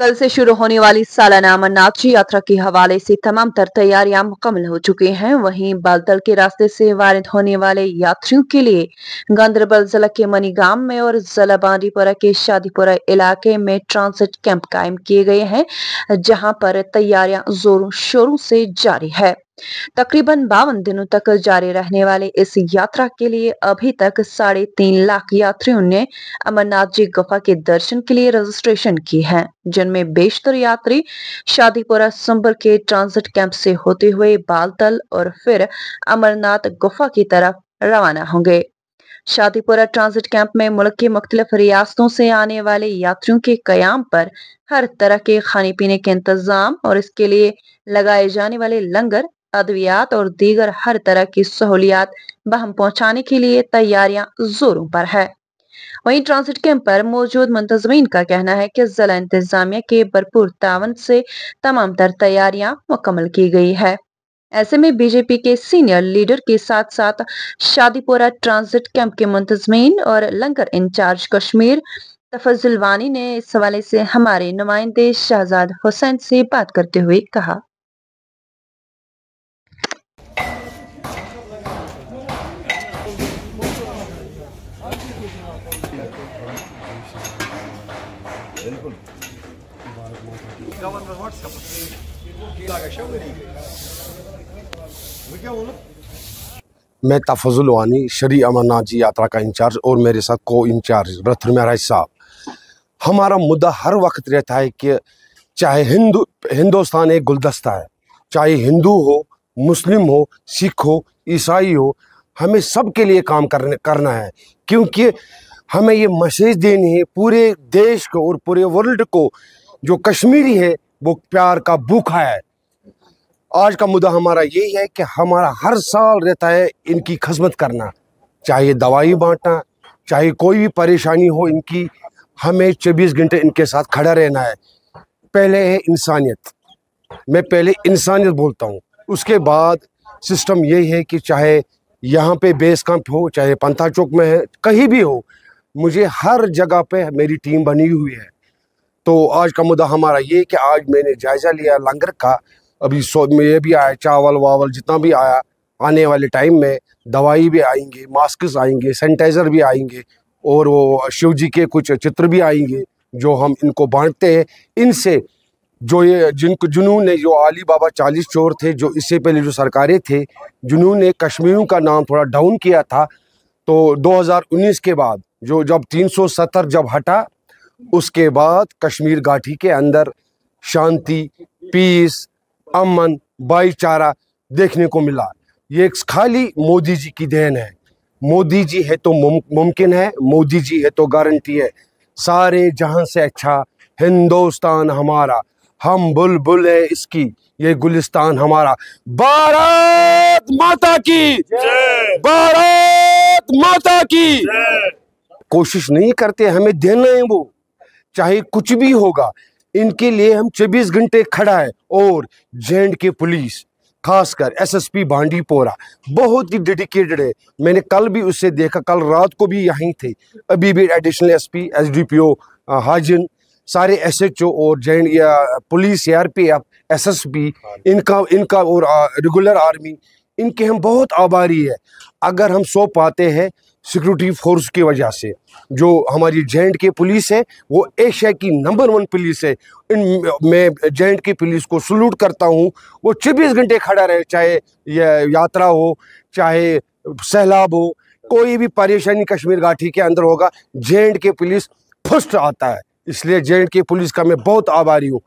कल से शुरू होने वाली सालाना अमरनाथ जी यात्रा के हवाले से तमाम तर तैयारियां मुकम्मल हो चुकी हैं वहीं बालतल के रास्ते से वारिद होने वाले यात्रियों के लिए गांधरबल जिला के मनीगाम में और जिला बांदीपुरा के शादीपुरा इलाके में ट्रांसिट कैंप कायम किए गए हैं जहां पर तैयारियां जोरों शोरों से जारी है तकरीबन बावन दिनों तक जारी रहने वाले इस यात्रा के लिए अभी तक साढ़े तीन लाख यात्रियों ने अमरनाथ जी गुफा के दर्शन के लिए रजिस्ट्रेशन की है जिनमें बेशतर यात्री शादीपुरा सुंबर के ट्रांसिट कैंप से होते हुए बालतल और फिर अमरनाथ गुफा की तरफ रवाना होंगे शादीपुरा ट्रांजिट कैंप में मुल्क के मुख्तलिफ रियासतों से आने वाले यात्रियों के कयाम पर हर तरह के खाने पीने के इंतजाम और इसके लिए लगाए जाने वाले लंगर अद्वियात और दीगर हर तरह की सहूलियात बहम पहुंचाने के लिए तैयारियां जोरों पर है वहीं ट्रांसिट कैंप पर मौजूद मुंतजमीन का कहना है कि जिला इंतजामिया के भरपूर तावन से तमाम तर तैयारियां मुकम्मल की गई है ऐसे में बीजेपी के सीनियर लीडर के साथ साथ शादीपोरा ट्रांसिट कैंप के मुंतजमीन और लंगर इंचार्ज कश्मीर तफजुलवानी ने इस हवाले से हमारे नुमाइंदे शहजाद हुसैन से बात करते हुए कहा बिल्कुल मैं तफजुल वानी श्री अमरनाथ जी यात्रा का इंचार्ज और मेरे साथ को इंचार्ज रथन महराज साहब हमारा मुद्दा हर वक्त रहता है कि चाहे हिंदू हिंदुस्तान एक गुलदस्ता है चाहे हिंदू हो मुस्लिम हो सिख हो ईसाई हो हमें सब के लिए काम करने करना है क्योंकि हमें ये मैसेज देनी है पूरे देश को और पूरे वर्ल्ड को जो कश्मीरी है वो प्यार का भूखा है आज का मुद्दा हमारा यही है कि हमारा हर साल रहता है इनकी खजमत करना चाहे दवाई बांटना चाहे कोई भी परेशानी हो इनकी हमें 24 घंटे इनके साथ खड़ा रहना है पहले है इंसानियत मैं पहले इंसानियत बोलता हूँ उसके बाद सिस्टम यही है कि चाहे यहाँ पे बेस कैंप हो चाहे पंथा चौक में है कहीं भी हो मुझे हर जगह पे मेरी टीम बनी हुई है तो आज का मुद्दा हमारा ये कि आज मैंने जायज़ा लिया लंगर का अभी सो में ये भी आया चावल वावल जितना भी आया आने वाले टाइम में दवाई भी आएंगे मास्क आएंगे सैनिटाइज़र भी आएंगे और वो शिव जी के कुछ चित्र भी आएंगे जो हम इनको बांटते हैं इनसे जो ये जिनको जुनून ने जो अली बाबा चालीस चोर थे जो इससे पहले जो सरकारें थे ने कश्मीरों का नाम थोड़ा डाउन किया था तो 2019 के बाद जो जब 370 जब हटा उसके बाद कश्मीर घाटी के अंदर शांति पीस अमन भाईचारा देखने को मिला ये खाली मोदी जी की देन है मोदी जी है तो मुमकिन है मोदी जी है तो गारंटी है सारे जहां से अच्छा हिंदुस्तान हमारा हम बुलबुल है इसकी ये गुलिस्तान हमारा भारत माता की भारत माता की कोशिश नहीं करते हमें देना है वो चाहे कुछ भी होगा इनके लिए हम 24 घंटे खड़ा है और जे के पुलिस खासकर एसएसपी बांडीपोरा बहुत ही डेडिकेटेड है मैंने कल भी उससे देखा कल रात को भी यहीं थे अभी भी एडिशनल एसपी एसडीपीओ हाजिन सारे एसएचओ और जे या पुलिस सीआरपीएफ एसएसपी इनका इनका और रेगुलर आर्मी इनके हम बहुत आभारी है अगर हम सो पाते हैं सिक्योरिटी फोर्स की वजह से जो हमारी जे के पुलिस है वो एशिया की नंबर वन पुलिस है इन मैं जे की पुलिस को सल्यूट करता हूँ वो चौबीस घंटे खड़ा रहे चाहे यात्रा हो चाहे सैलाब हो कोई भी परेशानी कश्मीर घाटी के अंदर होगा जे के पुलिस फर्स्ट आता है इसलिए जे के पुलिस का मैं बहुत आभारी हूँ